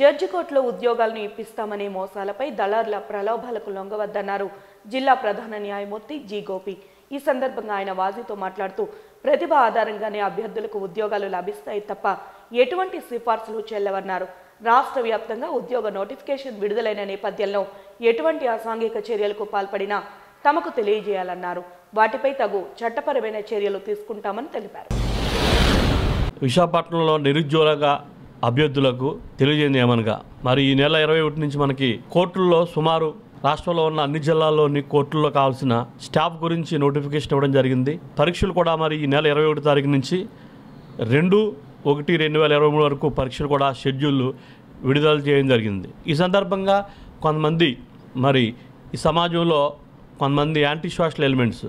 judge కోర్టులో ఉద్యోగాలను ఇప్పిస్తామనే మోసాలపై దళారుల ప్రలోభాలకు లొంగవద్దన్నారు జిల్లా ప్రధాన న్యాయమూర్తి జి గోపి ఈ సందర్భంగా ఆయన వాజీతో మాట్లాడుతూ ప్రతిభ ఆధారంగానే అభ్యర్థులకు ఉద్యోగాలు లభిస్తాయి తప్ప ఎటువంటి సిఫార్సులు చెల్లవన్నారు రాష్ట్ర వ్యాప్తంగా ఉద్యోగ నోటిఫికేషన్ విడుదలైన నేపథ్యంలో ఎటువంటి అసాంఘిక చర్యలకు పాల్పడినా తమకు తెలియజేయాలన్నారు వాటిపై తగు చట్టపరమైన చర్యలు తీసుకుంటామని తెలిపారు విశాఖపట్నంలో నిరుద్యోగ అభ్యర్థులకు తెలియజేయండి ఏమనగా మరి ఈ నెల ఇరవై ఒకటి నుంచి మనకి కోర్టుల్లో సుమారు రాష్ట్రంలో ఉన్న అన్ని జిల్లాల్లోని కోర్టుల్లో కావాల్సిన స్టాఫ్ గురించి నోటిఫికేషన్ ఇవ్వడం జరిగింది పరీక్షలు కూడా మరి ఈ నెల ఇరవై ఒకటి తారీఖు నుంచి రెండు ఒకటి రెండు వేల ఇరవై మూడు వరకు పరీక్షలు కూడా షెడ్యూల్ విడుదల చేయడం జరిగింది ఈ సందర్భంగా కొంతమంది మరి ఈ సమాజంలో కొంతమంది యాంటీ సోషల్ ఎలిమెంట్స్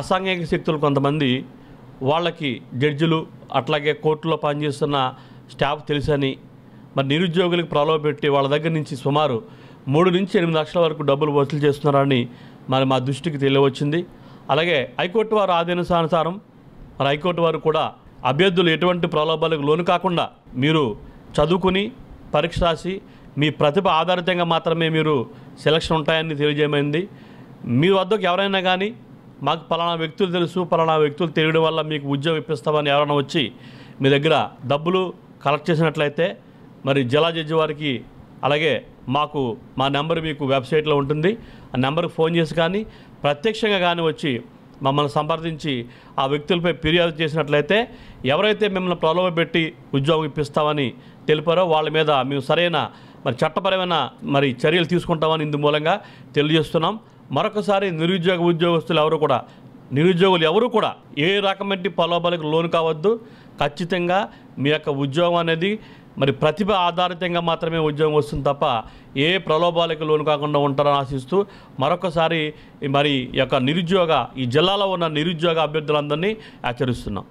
అసాంఘిక శక్తులు కొంతమంది వాళ్ళకి జడ్జిలు అట్లాగే కోర్టులో పనిచేస్తున్న స్టాఫ్ తెలుసని మరి నిరుద్యోగులకు ప్రలోభ పెట్టి వాళ్ళ దగ్గర నుంచి సుమారు మూడు నుంచి ఎనిమిది లక్షల వరకు డబ్బులు వసూలు చేస్తున్నారని మరి మా దృష్టికి తెలియవచ్చింది అలాగే హైకోర్టు వారు ఆదేశానుసారం మరి హైకోర్టు వారు కూడా అభ్యర్థులు ఎటువంటి ప్రలోభాలకు లోను కాకుండా మీరు చదువుకుని పరీక్ష రాసి మీ ప్రతిభ ఆధారితంగా మాత్రమే మీరు సెలక్షన్ ఉంటాయని తెలియజేయమైంది మీ వద్దకు ఎవరైనా కానీ మాకు పలానా వ్యక్తులు తెలుసు పలానా వ్యక్తులు తెలియడం వల్ల మీకు ఉద్యోగం ఇప్పిస్తామని ఎవరైనా వచ్చి మీ దగ్గర డబ్బులు కలెక్ట్ చేసినట్లయితే మరి జిల్లా జడ్జి వారికి అలాగే మాకు మా నెంబర్ మీకు వెబ్సైట్లో ఉంటుంది ఆ నెంబర్కి ఫోన్ చేసి కానీ ప్రత్యక్షంగా కానీ వచ్చి మమ్మల్ని సంప్రదించి ఆ వ్యక్తులపై ఫిర్యాదు చేసినట్లయితే ఎవరైతే మిమ్మల్ని ప్రలోభ పెట్టి ఉద్యోగం ఇప్పిస్తామని తెలిపారో వాళ్ళ మీద మేము సరైన మరి చట్టపరమైన మరి చర్యలు తీసుకుంటామని ఇందు మూలంగా తెలియజేస్తున్నాం మరొకసారి నిరుద్యోగ ఉద్యోగస్తులు ఎవరు కూడా నిరుద్యోగులు ఎవరు కూడా ఏ రకమైన ప్రలోభాలకు లోన్ కావద్దు ఖచ్చితంగా మీ యొక్క ఉద్యోగం అనేది మరి ప్రతిభ ఆధారితంగా మాత్రమే ఉద్యోగం వస్తుంది తప్ప ఏ ప్రలోభాలకు లోను కాకుండా ఉంటారని ఆశిస్తూ మరొకసారి మరి యొక్క నిరుద్యోగ ఈ జిల్లాలో ఉన్న నిరుద్యోగ అభ్యర్థులందరినీ ఆచరిస్తున్నాం